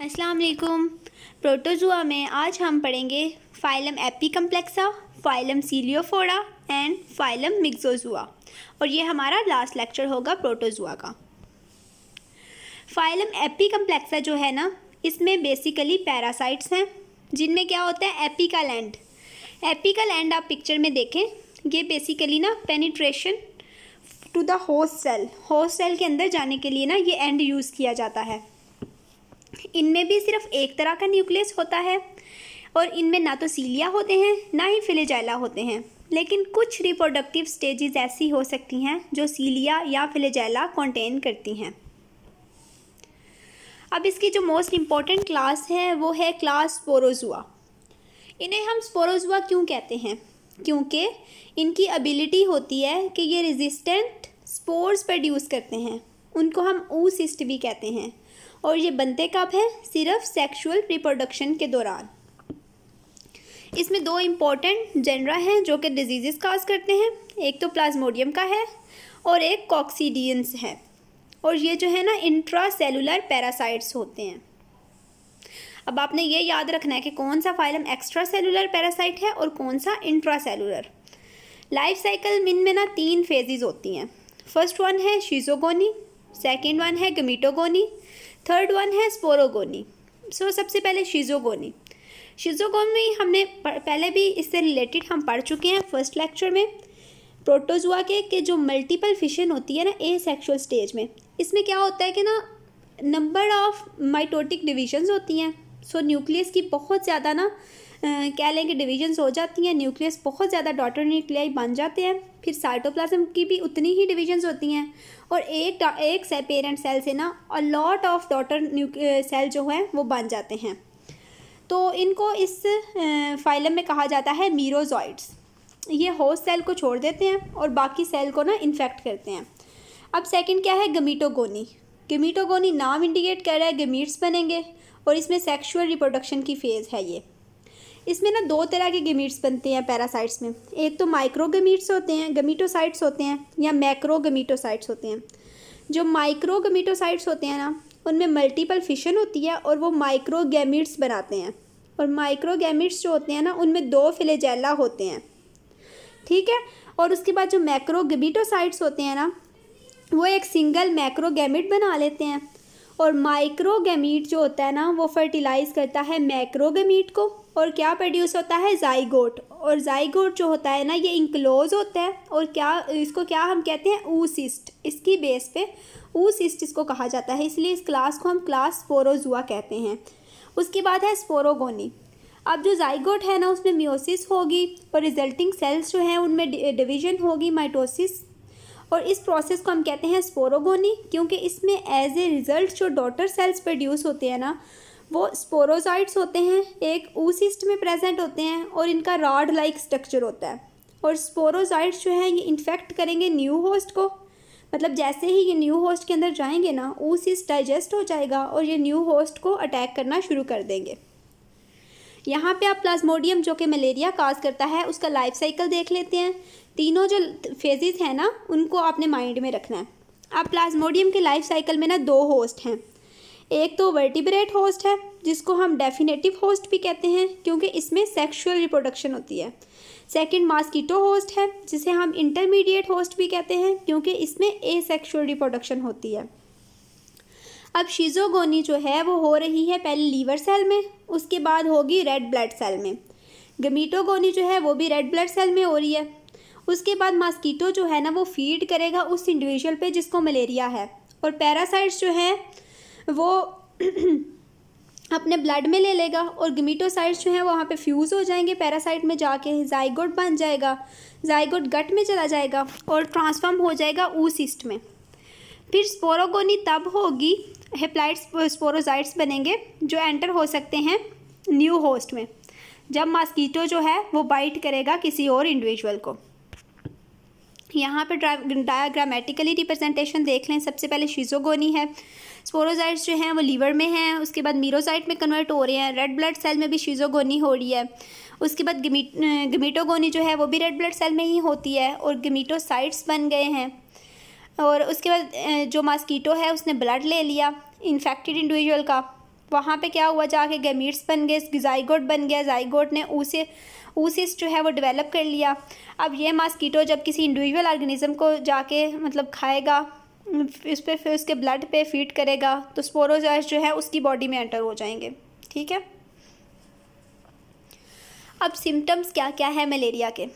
अस्सलाम वालेकुम प्रोटोजुआ में आज हम पढ़ेंगे phylum apicomplexa phylum ciliophora and phylum myxozoa और ये हमारा लास्ट लेक्चर होगा प्रोटोजुआ का फाइलम एपी कम्प्लेक्सा जो है ना इसमें बेसिकली पैरासाइट्स हैं जिनमें क्या होता है एपिकल एंड एपिकल एंड आप पिक्चर में देखें ये बेसिकली ना penetration to the host cell host cell के अंदर जाने के लिए ना ये एंड यूज़ किया जाता है इनमें भी सिर्फ एक तरह का न्यूक्लियस होता है और इनमें ना तो सीलिया होते हैं ना ही फिलेजाइला होते हैं लेकिन कुछ रिप्रोडक्टिव स्टेजेस ऐसी हो सकती हैं जो सीलिया या फिलेजाइला कॉन्टेन करती हैं अब इसकी जो मोस्ट इम्पॉर्टेंट क्लास है वो है क्लास स्पोरोजुआ इन्हें हम स्पोरोजुआ क्यों कहते हैं क्योंकि इनकी एबिलिटी होती है कि ये रेजिस्टेंट स्पोर्स प्रोड्यूस करते हैं उनको हम ऊसिस्ट भी कहते हैं और ये बनते कब हैं सिर्फ सेक्सुअल रिप्रोडक्शन के दौरान इसमें दो इम्पॉर्टेंट जेनरा हैं जो कि डिजीज़ काज करते हैं एक तो प्लाज्मोडियम का है और एक कॉक्सीडियंस है और ये जो है ना इंट्रा सेलुलर पैरासाइट्स होते हैं अब आपने ये याद रखना है कि कौन सा फाइलम एक्स्ट्रा सेलुलर पैरासाइट है और कौन सा इंट्रा सेलुलर लाइफ साइकिल मिन में ना तीन फेजिज होती हैं फर्स्ट वन है शीजोगोनी सेकेंड वन है गमीटोगोनी थर्ड वन है स्पोरोगोनी सो so, सबसे पहले शीजोगोनी शीजोगोनी हमने पहले भी इससे रिलेटेड हम पढ़ चुके हैं फर्स्ट लेक्चर में प्रोटोजुआ के के जो मल्टीपल फिशन होती है ना ए सेक्शुअल स्टेज में इसमें क्या होता है कि ना नंबर ऑफ माइटोटिक डिविजन्स होती हैं सो न्यूक्लियस की बहुत ज़्यादा ना कह लें कि डिवीजन्स हो जाती हैं न्यूक्लियस बहुत ज़्यादा डॉटर न्यूक्लियाई बन जाते हैं फिर साइटोप्लाज्म की भी उतनी ही डिविजन्स होती हैं और एक एक से पेरेंट सेल से ना और लॉट ऑफ डॉटर सेल जो है वो बन जाते हैं तो इनको इस फाइलम में कहा जाता है मीरोजॉइड्स ये होस्ट सेल को छोड़ देते हैं और बाकी सेल को ना इन्फेक्ट करते हैं अब सेकंड क्या है गमीटोगोनी गमीटोगोनी नाम इंडिकेट कर रहा है गमीट्स बनेंगे और इसमें सेक्सुअल रिप्रोडक्शन की फ़ेज़ है ये इसमें ना दो तरह के गमीट्स बनते हैं पैरासाइट्स में एक तो माइक्रो गमीट्स होते हैं गमीटोसाइट्स होते हैं या मैक्रो गमीटोसाइट्स होते हैं जो माइक्रो गमीटोसाइट्स होते हैं ना उनमें मल्टीपल फिशन होती है और वो माइक्रो गैमिट्स बनाते हैं और माइक्रो गैमिट्स जो होते हैं ना उनमें दो फिलेजैला होते हैं ठीक है और उसके बाद जो मैक्रो गमीटोसाइट्स होते हैं ना वो एक सिंगल मैक्रो गैमिट बना लेते हैं और माइक्रोगेमीट जो होता है ना वो फर्टिलाइज़ करता है मैक्रोगेमीट को और क्या प्रोड्यूस होता है जाइगोट और जाइगोट जो होता है ना ये इंक्लोज होता है और क्या इसको क्या हम कहते हैं ऊसिस्ट इसकी बेस पे ऊसिस्ट इसको कहा जाता है इसलिए इस क्लास को हम क्लास स्पोरोजुआ कहते हैं उसके बाद है स्पोरोगोनी अब जो जाइगोट है ना उसमें मियोसिस होगी और रिजल्टिंग सेल्स जो हैं उनमें डिवीजन होगी माइटोसिस और इस प्रोसेस को हम कहते हैं स्पोरोगोनी क्योंकि इसमें एज ए रिज़ल्ट जो डॉटर सेल्स प्रोड्यूस होते हैं ना वो स्पोरोजाइड्स होते हैं एक ऊसिस्ट में प्रेजेंट होते हैं और इनका रॉड लाइक स्ट्रक्चर होता है और स्पोरोजाइड्स जो हैं ये इन्फेक्ट करेंगे न्यू होस्ट को मतलब जैसे ही ये न्यू होस्ट के अंदर जाएंगे ना ऊसिस्ट डाइजेस्ट हो जाएगा और ये न्यू होस्ट को अटैक करना शुरू कर देंगे यहाँ पे आप प्लाज्मोडियम जो कि मलेरिया काज करता है उसका लाइफ साइकिल देख लेते हैं तीनों जो फेजेस हैं ना उनको आपने माइंड में रखना है अब प्लाज्मोडियम के लाइफ साइकिल में ना दो होस्ट हैं एक तो वर्टिब्रेट होस्ट है जिसको हम डेफिनेटिव होस्ट भी कहते हैं क्योंकि इसमें सेक्सुअल रिप्रोडक्शन होती है सेकंड मास्कीटो होस्ट है जिसे हम इंटरमीडिएट होस्ट भी कहते हैं क्योंकि इसमें ए सेक्शुअल रिप्रोडक्शन होती है अब शीजोगोनी जो है वो हो रही है पहले लीवर सेल में उसके बाद होगी रेड ब्लड सेल में गमीटोगोनी जो है वो भी रेड ब्लड सेल में हो रही है उसके बाद मास्कीटो जो है ना वो फीड करेगा उस इंडिविजुअल पे जिसको मलेरिया है और पैरासाइट्स जो हैं वो अपने ब्लड में ले लेगा और गमीटोसाइट्स जो हैं वहाँ पे फ्यूज़ हो जाएंगे पैरासाइट में जाके जाइगोट बन जाएगा जाइगोट गट में चला जाएगा और ट्रांसफॉर्म हो जाएगा सिस्ट में फिर स्पोरोगोनी तब होगी हेप्लाइट्स स्पोरोजाइट्स बनेंगे जो एंटर हो सकते हैं न्यू होस्ट में जब मास्कीटो जो है वो बाइट करेगा किसी और इंडिविजुअल को यहाँ पर डायाग्रामेटिकली रिप्रेजेंटेशन देख लें सबसे पहले शीजोगोनी है स्पोरोसाइट्स जो हैं वो लीवर में हैं उसके बाद मीरोसाइट में कन्वर्ट हो रहे हैं रेड ब्लड सेल में भी शीजोगोनी हो रही है उसके बाद गमीटोगोनी जो है वो भी रेड ब्लड सेल में ही होती है और गमीटोसाइट्स बन गए हैं और उसके बाद जो मास्कीटो है उसने ब्लड ले लिया इन्फेक्टेड इंडिविजुअल का वहाँ पे क्या हुआ जाके गमीट्स बन गए जाइगोट बन गया जाइगोट ने उसे ओसिस जो है वो डेवलप कर लिया अब ये मास्कीटो जब किसी इंडिविजुअल ऑर्गेनिज़म को जाके मतलब खाएगा उस पर फिर उसके ब्लड पे फीड करेगा तो स्पोरोजाइस जो है उसकी बॉडी में एंटर हो जाएंगे ठीक है अब सिम्टम्स क्या क्या है मलेरिया के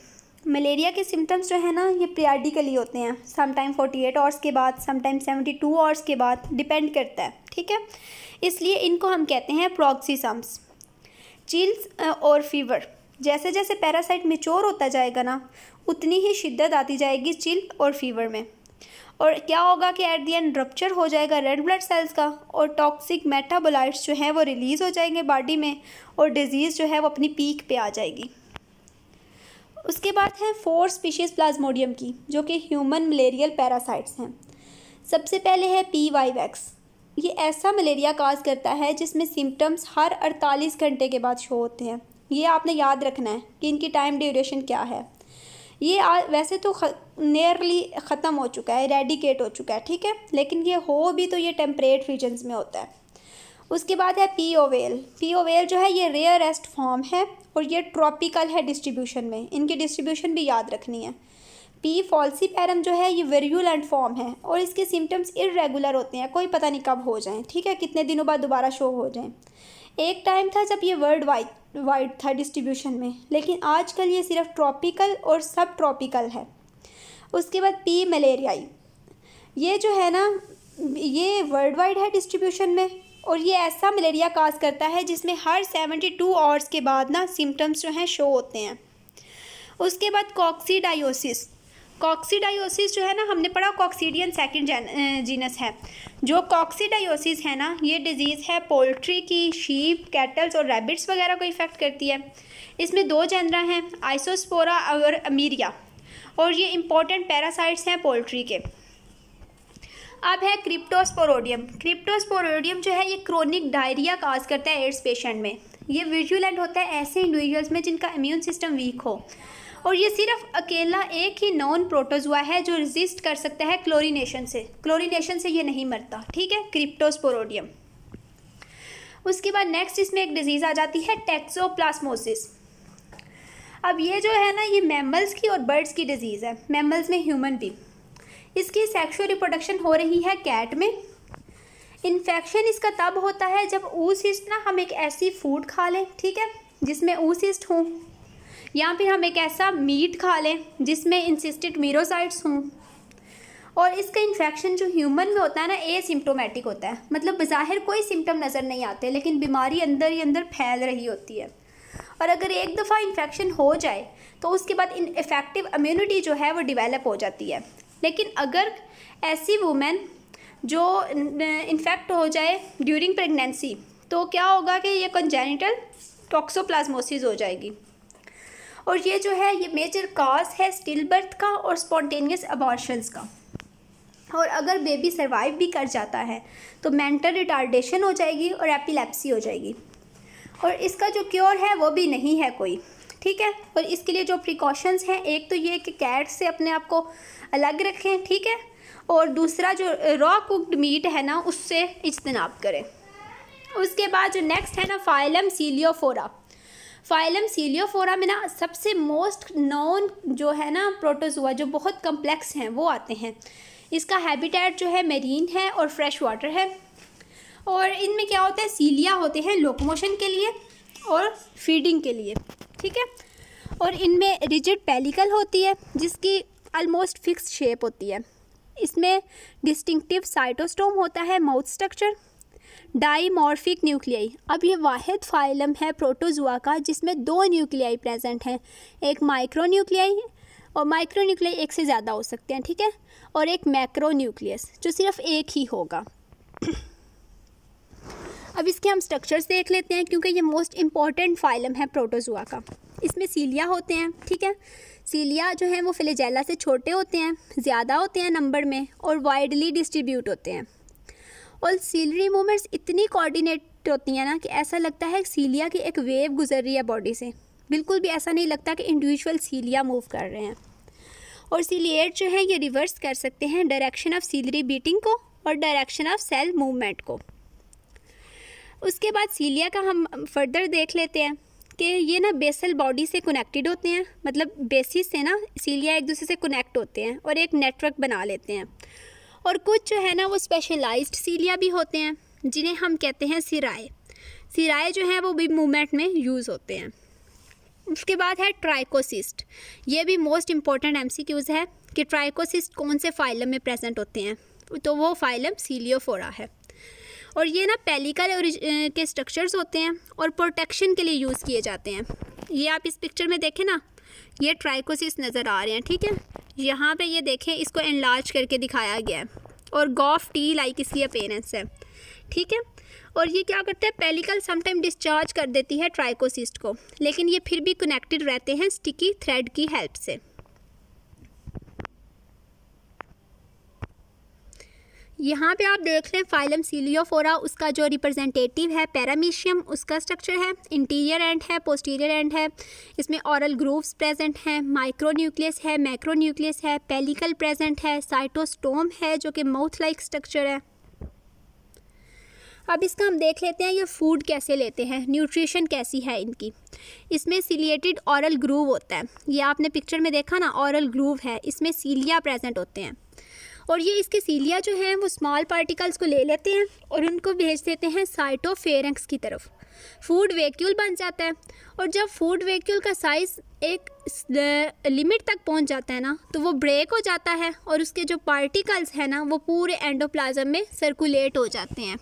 मलेरिया के सिम्टम्स जो है ना ये पीआरडिकली होते हैं समटाइम फोर्टी एट आवर्स के बाद समटाइम सेवेंटी टू आवर्स के बाद डिपेंड करता है ठीक है इसलिए इनको हम कहते हैं प्रॉक्सीसम्स चिल्स और फीवर जैसे जैसे पैरासाइट मेच्योर होता जाएगा ना उतनी ही शिद्दत आती जाएगी चिल और फीवर में और क्या होगा कि एट दी एंड रप्चर हो जाएगा रेड ब्लड सेल्स का और टॉक्सिक मेटाबोलाइट्स जो हैं वो रिलीज़ हो जाएंगे बॉडी में और डिज़ीज़ जो है वो अपनी पीक पे आ जाएगी उसके बाद है फोर स्पीशीज़ प्लाज्मोडियम की जो कि ह्यूमन मलेरियल पैरासाइट्स हैं सबसे पहले है पी वाई वैक्स ये ऐसा मलेरिया काज करता है जिसमें सिम्टम्स हर 48 घंटे के बाद शो होते हैं ये आपने याद रखना है कि इनकी टाइम ड्यूरेशन क्या है ये आ, वैसे तो ख, नियरली ख़त्म हो चुका है रेडिकेट हो चुका है ठीक है लेकिन ये हो भी तो ये टेम्परेट रीजन्स में होता है उसके बाद है पी ओवेल पी ओवेल जो है ये रेयरेस्ट फॉर्म है और ये ट्रॉपिकल है डिस्ट्रीब्यूशन में इनकी डिस्ट्रीब्यूशन भी याद रखनी है पी फॉल्सी पैरम जो है ये वेरियुलेंट फॉर्म है और इसके सिम्टम्स इरेगुलर होते हैं कोई पता नहीं कब हो जाएँ ठीक है कितने दिनों बाद दोबारा शो हो जाएँ एक टाइम था जब ये वर्ल्ड वाइड वाइड था डिस्ट्रीब्यूशन में लेकिन आजकल ये सिर्फ ट्रॉपिकल और सब ट्रॉपिकल है उसके बाद पी मलेरियाई ये जो है ना ये वर्ल्ड वाइड है डिस्ट्रीब्यूशन में और ये ऐसा मलेरिया काज करता है जिसमें हर सेवेंटी टू आवर्स के बाद ना सिम्टम्स जो हैं शो होते हैं उसके बाद कॉक्सीडाइसिस कॉक्सीडायोसिस जो है ना हमने पढ़ा कॉक्सीडियन सेकेंड जीनस है जो कॉक्सीडायोसिस है ना ये डिजीज़ है पोल्ट्री की शीप कैटल्स और रैबिट्स वगैरह को इफ़ेक्ट करती है इसमें दो जनरा हैं आइसोस्पोरा और अमीरिया और ये इंपॉर्टेंट पैरासाइट्स हैं पोल्ट्री के अब है क्रिप्टोस्पोरोडियम क्रिप्टोस्पोरोडियम जो है ये क्रोनिक डायरिया काज करता है एड्स पेशेंट में ये विजुअलेंट होता है ऐसे इंडिविजुअल्स में जिनका इम्यून सिस्टम वीक हो और ये सिर्फ अकेला एक ही नॉन प्रोटोजुआ है जो रिजिस्ट कर सकता है क्लोरीनेशन से क्लोरीनेशन से ये नहीं मरता ठीक है क्रिप्टोस्पोरोडियम उसके बाद नेक्स्ट इसमें एक डिजीज़ आ जाती है टेक्सोप्लास्मोसिस अब ये जो है ना ये मैमल्स की और बर्ड्स की डिजीज़ है मैमल्स में ह्यूमन भी इसकी सेक्शुअल रिप्रोडक्शन हो रही है कैट में इन्फेक्शन इसका तब होता है जब ऊसिस्ट ना हम एक ऐसी फूड खा लें ठीक है जिसमें ऊसिस्ट हों या फिर हम एक ऐसा मीट खा लें जिसमें इंसिस्टेड मीरोसाइड्स हों और इसका इन्फेक्शन जो ह्यूमन में होता है ना ए सिम्टोमेटिक होता है मतलब बाहर कोई सिम्टम नज़र नहीं आते लेकिन बीमारी अंदर ही अंदर फैल रही होती है और अगर एक दफ़ा इन्फेक्शन हो जाए तो उसके बाद इन इफेक्टिव इम्यूनिटी जो है वो डिवेलप हो जाती है लेकिन अगर ऐसी वुमेन जो इन्फेक्ट हो जाए ड्यूरिंग प्रेगनेंसी तो क्या होगा कि ये कंजेनिटल टॉक्सोप्लाज्मोसिस हो जाएगी और ये जो है ये मेजर काज है स्टिल बर्थ का और स्पॉन्टेनियस अबॉर्शंस का और अगर बेबी सर्वाइव भी कर जाता है तो मेंटल रिटार्डेशन हो जाएगी और एपिलेप्सी हो जाएगी और इसका जो क्योर है वो भी नहीं है कोई ठीक है और इसके लिए जो प्रिकॉशंस हैं एक तो ये कि कैट से अपने आप को अलग रखें ठीक है और दूसरा जो रॉ कुकड मीट है ना उससे इजतनाब करें उसके बाद जो नेक्स्ट है ना फाइलम सीलियोफोरा फाइलम सीलियोफोरा में ना सबसे मोस्ट नॉन जो है ना प्रोटोजुआ जो बहुत कम्प्लेक्स हैं वो आते हैं इसका हैबिटेट जो है मेरीन है और फ्रेश वाटर है और इनमें क्या होता है सीलिया होते हैं लोकोमोशन के लिए और फीडिंग के लिए ठीक है और इनमें रिजिड पेलिकल होती है जिसकी अलमोस्ट फिक्स शेप होती है इसमें डिस्टिंक्टिव साइटोस्टोम होता है माउथ स्ट्रक्चर डाईमॉर्फिक न्यूक्लियाई अब ये वाद फाइलम है प्रोटोजुआ का जिसमें दो न्यूक्लियाई प्रेजेंट हैं एक माइक्रो न्यूक्लियाई और माइक्रो न्यूक्लियाई एक से ज़्यादा हो सकते हैं ठीक है और एक मैक्रो न्यूक्लियस जो सिर्फ एक ही होगा अब इसके हम स्ट्रक्चर्स देख लेते हैं क्योंकि ये मोस्ट इम्पॉर्टेंट फाइलम है प्रोटोजुआ का इसमें सीलिया होते हैं ठीक है सीलिया जो है वो फिलेजैला से छोटे होते हैं ज़्यादा होते हैं नंबर में और वाइडली डिस्ट्रीब्यूट होते हैं और सीलरी मूवमेंट्स इतनी कोऑर्डिनेट होती हैं ना कि ऐसा लगता है सीलिया की एक वेव गुजर रही है बॉडी से बिल्कुल भी ऐसा नहीं लगता कि इंडिविजुअल सीलिया मूव कर रहे हैं और सीलिएट जो है ये रिवर्स कर सकते हैं डायरेक्शन ऑफ सीलरी बीटिंग को और डायरेक्शन ऑफ सेल मूवमेंट को उसके बाद सीलिया का हम फर्दर देख लेते हैं कि ये ना बेसल बॉडी से कनेक्टेड होते हैं मतलब बेसिस से ना सीलिया एक दूसरे से कनेक्ट होते हैं और एक नेटवर्क बना लेते हैं और कुछ जो है ना वो स्पेशलाइज्ड सीलिया भी होते हैं जिन्हें हम कहते हैं सिराए सिराए जो हैं वो भी मूवमेंट में यूज़ होते हैं उसके बाद है ट्राइकोसिस्ट ये भी मोस्ट इम्पॉर्टेंट एम है कि ट्राइकोसिस्ट कौन से फाइलम में प्रेजेंट होते हैं तो वो फाइलम सीलियोफोरा है और ये ना पेलिकल के स्ट्रक्चर्स होते हैं और प्रोटेक्शन के लिए यूज़ किए जाते हैं ये आप इस पिक्चर में देखें ना ये ट्राइकोसिस नज़र आ रहे हैं ठीक है यहाँ पे ये देखें इसको एनलार्ज करके दिखाया गया है और गॉफ टी लाइक इसकी अपेरेंस है ठीक है और ये क्या करते हैं पेलिकल समटाइम डिस्चार्ज कर देती है ट्राइकोसिस्ट को लेकिन ये फिर भी कनेक्टेड रहते हैं स्टिकी थ्रेड की हेल्प से यहाँ पे आप देख लें फाइलम सीलियोफोरा उसका जो रिप्रेजेंटेटिव है पैरामीशियम उसका स्ट्रक्चर है इंटीरियर एंड है पोस्टीरियर एंड है इसमें औरल ग्रूव्स प्रेजेंट हैं माइक्रो न्यूक्लियस है न्यूक्लियस है पेलिकल प्रेजेंट है साइटोस्टोम है जो कि माउथ लाइक स्ट्रक्चर है अब इसका हम देख लेते हैं ये फूड कैसे लेते हैं न्यूट्रिशन कैसी है इनकी इसमें सीलिएटेड औरल ग्रूव होता है ये आपने पिक्चर में देखा ना औरल ग्रूव है इसमें सीलिया प्रेजेंट होते हैं और ये इसके सीलिया जो हैं वो स्मॉल पार्टिकल्स को ले लेते हैं और उनको भेज देते हैं साइटोफेरेंक्स की तरफ फूड वेक्यूल बन जाता है और जब फूड वेक्यूल का साइज़ एक लिमिट तक पहुंच जाता है ना तो वो ब्रेक हो जाता है और उसके जो पार्टिकल्स हैं ना वो पूरे एंडोप्लाज्म में सर्कुलेट हो जाते हैं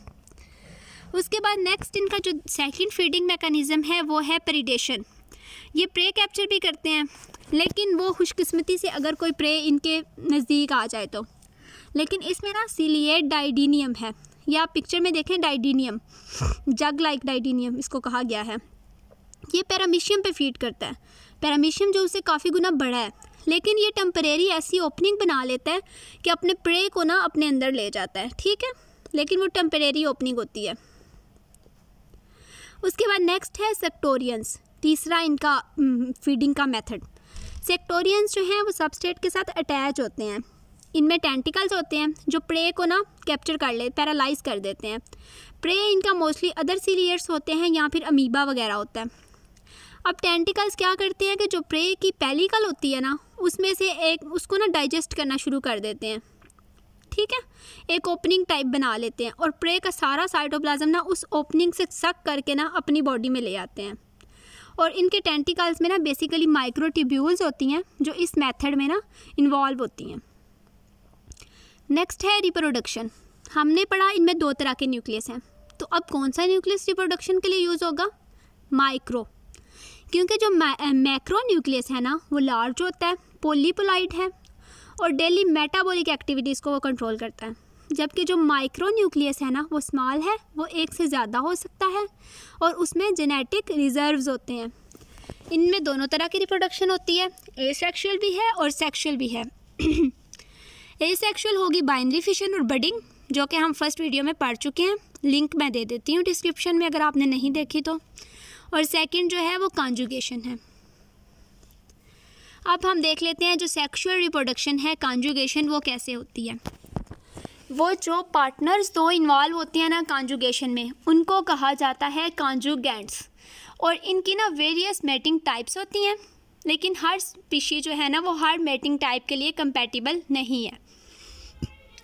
उसके बाद नेक्स्ट इनका जो सेकंड फीडिंग मेकनिज़म है वो है प्रीडेशन ये प्रे कैप्चर भी करते हैं लेकिन वो खुशकस्मती से अगर कोई प्रे इनके नज़दीक आ जाए तो लेकिन इसमें ना सीलिएट डाइडीनियम है या आप पिक्चर में देखें डाइडीनियम जग लाइक डाइडीनियम इसको कहा गया है ये पैरामीशियम पे फीड करता है पैरामीशियम जो उसे काफ़ी गुना बड़ा है लेकिन ये टम्परेरी ऐसी ओपनिंग बना लेता है कि अपने प्रे को ना अपने अंदर ले जाता है ठीक है लेकिन वो टम्परेरी ओपनिंग होती है उसके बाद नेक्स्ट है सेक्टोरियंस तीसरा इनका फीडिंग का मेथड सेक्टोरियंस जो हैं वो सबस्टेट के साथ अटैच होते हैं इनमें टेंटिकल्स होते हैं जो प्रे को ना कैप्चर कर ले पैरालाइज कर देते हैं प्रे इनका मोस्टली अदर सीलियर्स होते हैं या फिर अमीबा वगैरह होता है अब टेंटिकल्स क्या करते हैं कि जो प्रे की पेलिकल होती है ना उसमें से एक उसको ना डाइजेस्ट करना शुरू कर देते हैं ठीक है एक ओपनिंग टाइप बना लेते हैं और प्रे का सारा साइटोप्लाज्म ना उस ओपनिंग से सक करके ना अपनी बॉडी में ले आते हैं और इनके टेंटिकल्स में ना बेसिकली माइक्रोट्यूब्यूल्स होती हैं जो इस मेथड में ना इन्वॉल्व होती हैं नेक्स्ट है रिप्रोडक्शन हमने पढ़ा इनमें दो तरह के न्यूक्लियस हैं तो अब कौन सा न्यूक्लियस रिप्रोडक्शन के लिए यूज़ होगा माइक्रो क्योंकि जो मैक्रो न्यूक्लियस है ना वो लार्ज होता है पोलीपोलाइट है और डेली मेटाबॉलिक एक्टिविटीज़ को वो कंट्रोल करता है जबकि जो माइक्रो न्यूक्लियस है ना वो स्मॉल है वो एक से ज़्यादा हो सकता है और उसमें जेनेटिक रिजर्व होते हैं इनमें दोनों तरह की रिप्रोडक्शन होती है ए भी है और सेक्शुअल भी है एसेक्शुअल होगी बाइनरी फिशन और बडिंग जो कि हम फर्स्ट वीडियो में पढ़ चुके हैं लिंक मैं दे देती हूँ डिस्क्रिप्शन में अगर आपने नहीं देखी तो और सेकंड जो है वो कॉन्जुगेशन है अब हम देख लेते हैं जो सेक्सुअल रिप्रोडक्शन है कॉन्जुगेशन वो कैसे होती है वो जो पार्टनर्स दो इन्वॉल्व होते हैं ना कॉन्जुगेशन में उनको कहा जाता है कॉन्जुगेंट्स और इनकी ना वेरियस मेटिंग टाइप्स होती हैं लेकिन हर स्पीशी जो है ना वो हर मेटिंग टाइप के लिए कंपेटिबल नहीं है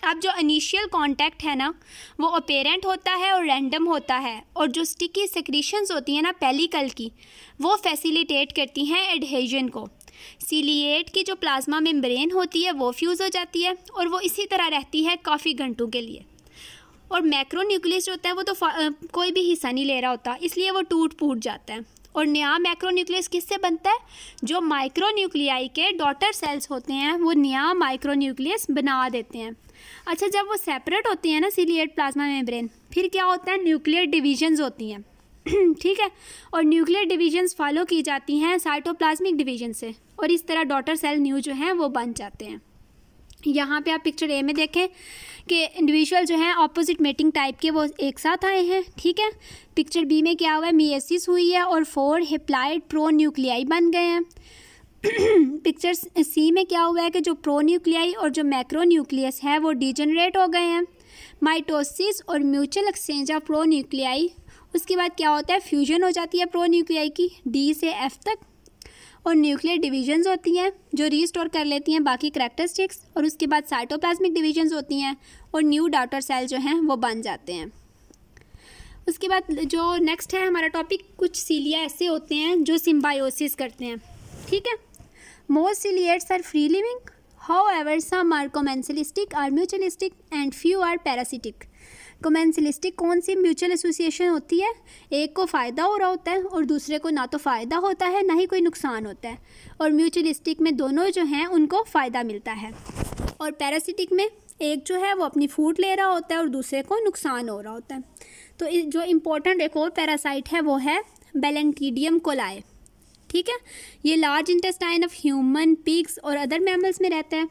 अब जो इनिशियल कॉन्टैक्ट है ना वो अपेरेंट होता है और रैंडम होता है और जो स्टिकी सेक्रीशंस होती हैं ना पेलिकल की वो फैसिलिटेट करती हैं एडहेजन को सीलिएट की जो प्लाज्मा मेम्ब्रेन होती है वो फ्यूज़ हो जाती है और वो इसी तरह रहती है काफ़ी घंटों के लिए और मैक्रोन्यूक्लियस जो होता है वो तो कोई भी हिस्सा नहीं ले रहा होता इसलिए वो टूट फूट जाता है और नया न्यूक्लियस किससे बनता है जो माइक्रोन्यूक्लियाई के डॉटर सेल्स होते हैं वो नया माइक्रोन्यूक्लियस बना देते हैं अच्छा जब वो सेपरेट होती हैं ना सीलिएट प्लाज्मा मेम्ब्रेन फिर क्या होता है न्यूक्लियर डिविजन्स होती हैं ठीक है और न्यूक्लियर डिविजन्स फॉलो की जाती हैं साइटोप्लाज्मिक डिवीजन से और इस तरह डॉटर सेल न्यू जो हैं वो बन जाते हैं यहाँ पे आप पिक्चर ए में देखें कि इंडिविजुअल जो हैं ऑपोजिट मेटिंग टाइप के वो एक साथ आए हैं ठीक है पिक्चर बी में क्या हुआ है मीएसिस हुई है और फोर हिप्लाइड प्रो न्यूक्लियाई बन गए हैं पिक्चर सी में क्या हुआ है कि जो प्रो न्यूक्लियाई और जो मैक्रो न्यूक्लियस है वो डिजनरेट हो गए हैं माइटोसिस और mutual exchange of pronuclei उसके बाद क्या होता है फ्यूजन हो जाती है प्रो न्यूक्लियाई की डी से एफ तक और न्यूक्लियर डिविजन्स होती हैं जो रीस्टोर कर लेती हैं बाकी करैक्टरस्टिक्स और उसके बाद साइटोप्लाज्मिक डिवीजन्स होती हैं और न्यू डाउटर सेल जो हैं वो बन जाते हैं उसके बाद जो नेक्स्ट है हमारा टॉपिक कुछ सीलिया ऐसे होते हैं जो सिम्बायोसिस करते हैं ठीक है Most ciliates are free living. However, some are commensalistic or mutualistic and few are parasitic. Commensalistic कौन सी म्यूचुअल एसोसिएशन होती है एक को फ़ायदा हो रहा होता है और दूसरे को ना तो फ़ायदा होता है ना ही कोई नुकसान होता है और म्यूचुअलिस्टिक में दोनों जो हैं उनको फ़ायदा मिलता है और पैरासिटिक में एक जो है वो अपनी फूड ले रहा होता है और दूसरे को नुकसान हो रहा होता है तो जो इम्पोर्टेंट एक और पैरासाइट है वो है बेलेंटीडियम कोलाए ठीक है ये large intestine of human pigs और अदर मैमल्स में रहता है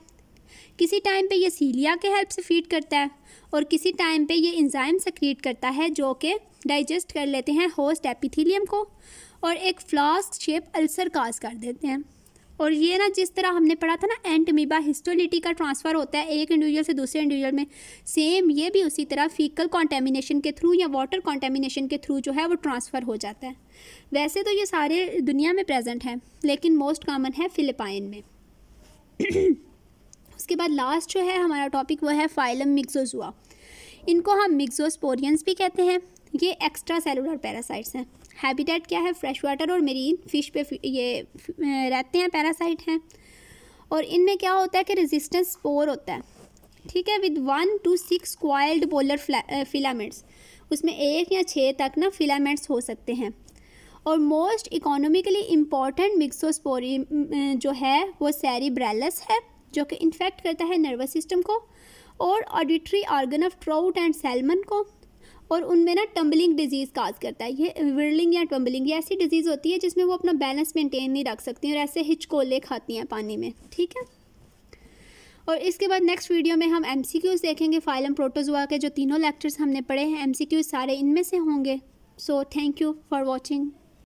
किसी टाइम पे ये सीलिया के हेल्प से फीड करता है और किसी टाइम पे ये इंजाइम सक्रिएट करता है जो कि डाइजेस्ट कर लेते हैं होस्ट एपिथीलियम को और एक फ्लास्क शेप अल्सर काज कर देते हैं और ये ना जिस तरह हमने पढ़ा था ना एंटमीबा हिस्टोलिटी का ट्रांसफ़र होता है एक इंडिविजुअल से दूसरे इंडिविजुअल में सेम ये भी उसी तरह फीकल कॉन्टेमिनेशन के थ्रू या वाटर कॉन्टेमिनेशन के थ्रू जो है वो ट्रांसफ़र हो जाता है वैसे तो ये सारे दुनिया में प्रेजेंट हैं लेकिन मोस्ट कामन है फिलिपाइन में उसके बाद लास्ट जो है हमारा टॉपिक वो है फाइलम मिक्सोजुआ इनको हम मिक्सोस्पोरियंस भी कहते हैं ये एक्स्ट्रा सेलुलर पैरासाइट्स हैं हैबिटेट क्या है फ्रेश वाटर और मेरीन फिश पे ये रहते हैं पैरासाइट हैं और इनमें क्या होता है कि रेजिस्टेंस पोर होता है ठीक है with one two six coiled polar filaments उसमें एक या छः तक ना फिलामेंट्स हो सकते हैं और मोस्ट इकोनॉमिकली इम्पॉर्टेंट मिक्सोस्पोरी जो है वो सैरीब्रैलस है जो कि इन्फेक्ट करता है नर्वस सिस्टम को और auditory organ of trout and salmon को और उनमें ना टम्बलिंग डिजीज़ काज करता है ये विरलिंग या टम्बलिंग ये ऐसी डिजीज़ होती है जिसमें वो अपना बैलेंस मेंटेन नहीं रख सकती और ऐसे हिचकोले खाती हैं पानी में ठीक है और इसके बाद नेक्स्ट वीडियो में हम एम देखेंगे फाइलम प्रोटोजुआ के जो तीनों लेक्चर्स हमने पढ़े हैं एम सारे इनमें से होंगे so thank you for watching